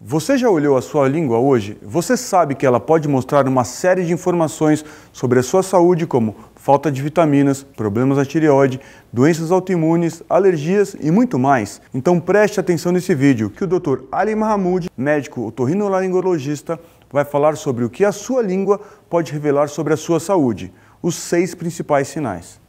Você já olhou a sua língua hoje? Você sabe que ela pode mostrar uma série de informações sobre a sua saúde, como falta de vitaminas, problemas na tireoide, doenças autoimunes, alergias e muito mais. Então preste atenção nesse vídeo que o Dr. Ali Mahmoud, médico otorrinolaringologista, vai falar sobre o que a sua língua pode revelar sobre a sua saúde, os seis principais sinais.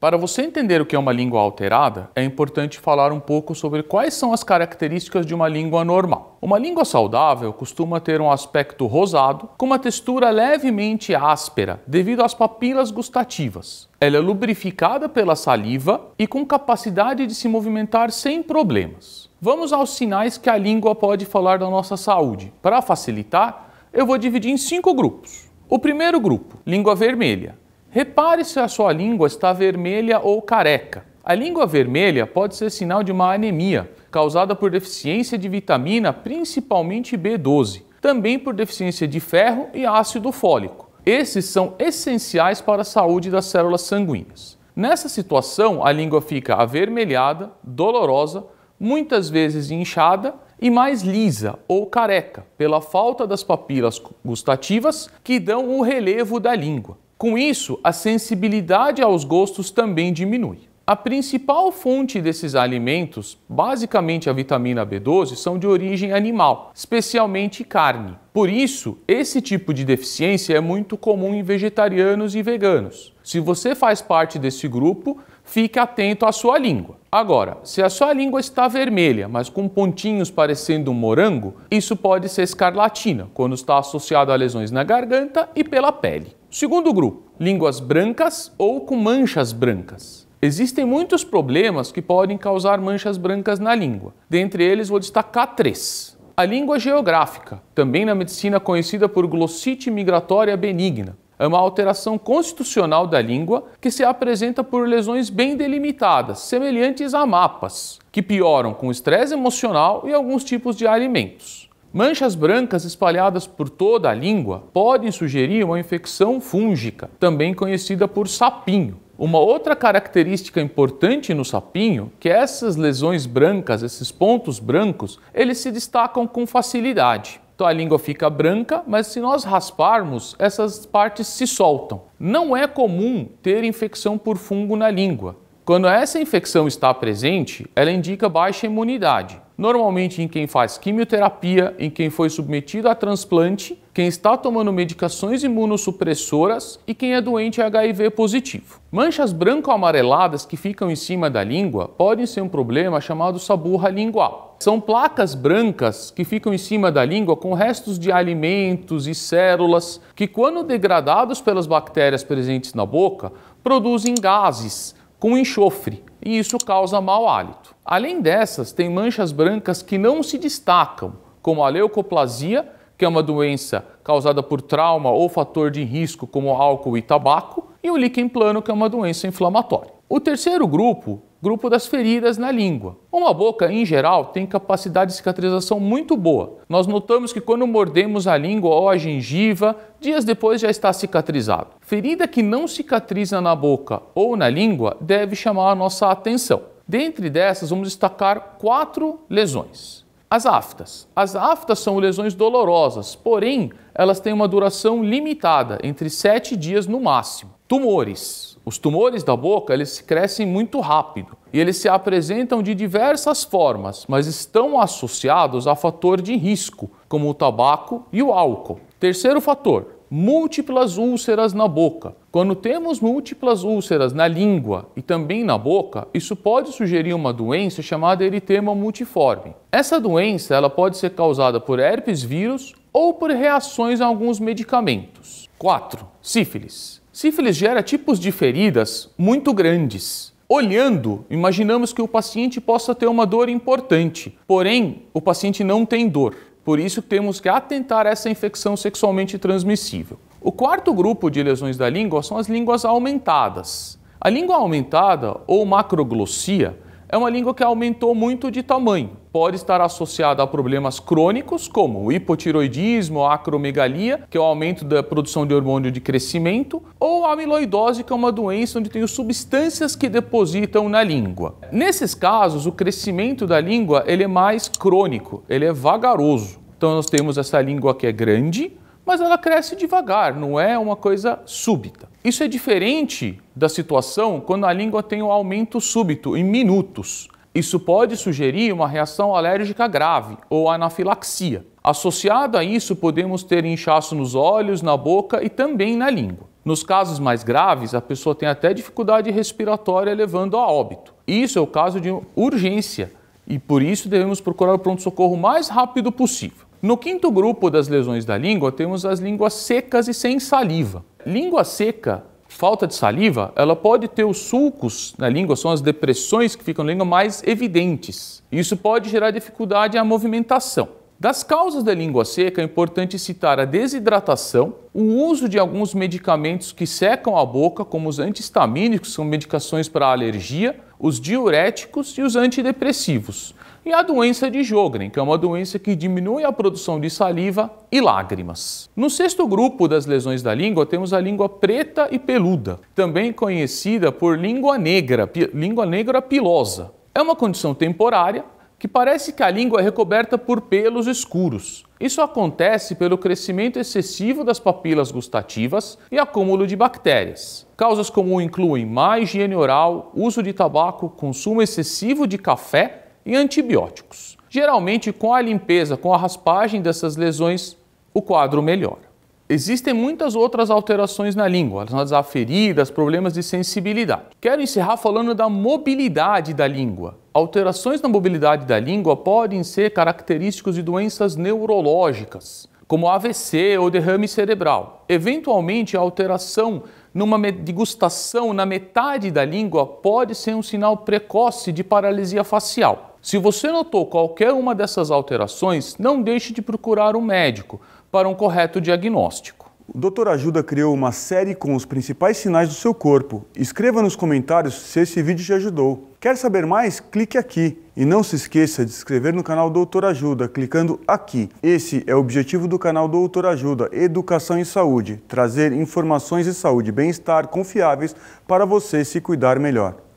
Para você entender o que é uma língua alterada, é importante falar um pouco sobre quais são as características de uma língua normal. Uma língua saudável costuma ter um aspecto rosado, com uma textura levemente áspera devido às papilas gustativas. Ela é lubrificada pela saliva e com capacidade de se movimentar sem problemas. Vamos aos sinais que a língua pode falar da nossa saúde. Para facilitar, eu vou dividir em cinco grupos. O primeiro grupo, língua vermelha Repare se a sua língua está vermelha ou careca. A língua vermelha pode ser sinal de uma anemia, causada por deficiência de vitamina, principalmente B12, também por deficiência de ferro e ácido fólico. Esses são essenciais para a saúde das células sanguíneas. Nessa situação, a língua fica avermelhada, dolorosa, muitas vezes inchada e mais lisa ou careca, pela falta das papilas gustativas que dão o relevo da língua. Com isso, a sensibilidade aos gostos também diminui. A principal fonte desses alimentos, basicamente a vitamina B12, são de origem animal, especialmente carne. Por isso, esse tipo de deficiência é muito comum em vegetarianos e veganos. Se você faz parte desse grupo, fique atento à sua língua. Agora, se a sua língua está vermelha, mas com pontinhos parecendo um morango, isso pode ser escarlatina, quando está associado a lesões na garganta e pela pele. Segundo grupo, línguas brancas ou com manchas brancas. Existem muitos problemas que podem causar manchas brancas na língua. Dentre eles, vou destacar três. A língua geográfica, também na medicina conhecida por glossite migratória benigna, é uma alteração constitucional da língua que se apresenta por lesões bem delimitadas, semelhantes a mapas, que pioram com estresse emocional e alguns tipos de alimentos. Manchas brancas espalhadas por toda a língua podem sugerir uma infecção fúngica, também conhecida por sapinho. Uma outra característica importante no sapinho é que essas lesões brancas, esses pontos brancos, eles se destacam com facilidade. Então a língua fica branca, mas se nós rasparmos, essas partes se soltam. Não é comum ter infecção por fungo na língua. Quando essa infecção está presente, ela indica baixa imunidade normalmente em quem faz quimioterapia, em quem foi submetido a transplante, quem está tomando medicações imunossupressoras e quem é doente HIV positivo. Manchas branco-amareladas que ficam em cima da língua podem ser um problema chamado saburra lingual. São placas brancas que ficam em cima da língua com restos de alimentos e células que, quando degradados pelas bactérias presentes na boca, produzem gases com enxofre e isso causa mau hálito. Além dessas, tem manchas brancas que não se destacam, como a leucoplasia, que é uma doença causada por trauma ou fator de risco como álcool e tabaco, e o líquen plano, que é uma doença inflamatória. O terceiro grupo grupo das feridas na língua. Uma boca, em geral, tem capacidade de cicatrização muito boa. Nós notamos que quando mordemos a língua ou a gengiva, dias depois já está cicatrizado. Ferida que não cicatriza na boca ou na língua deve chamar a nossa atenção. Dentre dessas, vamos destacar quatro lesões. As aftas. As aftas são lesões dolorosas, porém elas têm uma duração limitada, entre 7 dias no máximo. Tumores. Os tumores da boca, eles crescem muito rápido e eles se apresentam de diversas formas, mas estão associados a fator de risco, como o tabaco e o álcool. Terceiro fator, múltiplas úlceras na boca. Quando temos múltiplas úlceras na língua e também na boca, isso pode sugerir uma doença chamada eritema multiforme. Essa doença ela pode ser causada por herpes vírus ou por reações a alguns medicamentos. 4. Sífilis. Sífilis gera tipos de feridas muito grandes. Olhando, imaginamos que o paciente possa ter uma dor importante, porém, o paciente não tem dor. Por isso, temos que atentar a essa infecção sexualmente transmissível. O quarto grupo de lesões da língua são as línguas aumentadas. A língua aumentada, ou macroglossia, é uma língua que aumentou muito de tamanho pode estar associada a problemas crônicos, como o hipotiroidismo, a acromegalia, que é o aumento da produção de hormônio de crescimento, ou a amiloidose, que é uma doença onde tem substâncias que depositam na língua. Nesses casos, o crescimento da língua ele é mais crônico, ele é vagaroso. Então nós temos essa língua que é grande, mas ela cresce devagar, não é uma coisa súbita. Isso é diferente da situação quando a língua tem um aumento súbito em minutos. Isso pode sugerir uma reação alérgica grave ou anafilaxia. Associado a isso, podemos ter inchaço nos olhos, na boca e também na língua. Nos casos mais graves, a pessoa tem até dificuldade respiratória, levando a óbito. Isso é o caso de urgência e por isso devemos procurar o pronto-socorro o mais rápido possível. No quinto grupo das lesões da língua, temos as línguas secas e sem saliva. Língua seca falta de saliva, ela pode ter os sulcos na língua, são as depressões que ficam na língua mais evidentes. Isso pode gerar dificuldade à movimentação. Das causas da língua seca, é importante citar a desidratação, o uso de alguns medicamentos que secam a boca, como os antihistamínicos, que são medicações para alergia, os diuréticos e os antidepressivos e a doença de Jogren, que é uma doença que diminui a produção de saliva e lágrimas. No sexto grupo das lesões da língua, temos a língua preta e peluda, também conhecida por língua negra, língua negra pilosa. É uma condição temporária que parece que a língua é recoberta por pelos escuros. Isso acontece pelo crescimento excessivo das papilas gustativas e acúmulo de bactérias. Causas comuns incluem má higiene oral, uso de tabaco, consumo excessivo de café em antibióticos. Geralmente, com a limpeza, com a raspagem dessas lesões, o quadro melhora. Existem muitas outras alterações na língua, as aferidas, problemas de sensibilidade. Quero encerrar falando da mobilidade da língua. Alterações na mobilidade da língua podem ser característicos de doenças neurológicas, como AVC ou derrame cerebral. Eventualmente, a alteração numa degustação na metade da língua pode ser um sinal precoce de paralisia facial. Se você notou qualquer uma dessas alterações, não deixe de procurar um médico para um correto diagnóstico. O Doutor Ajuda criou uma série com os principais sinais do seu corpo. Escreva nos comentários se esse vídeo te ajudou. Quer saber mais? Clique aqui. E não se esqueça de se inscrever no canal Doutor Ajuda, clicando aqui. Esse é o objetivo do canal Doutor Ajuda, Educação e Saúde, trazer informações de saúde e bem-estar confiáveis para você se cuidar melhor.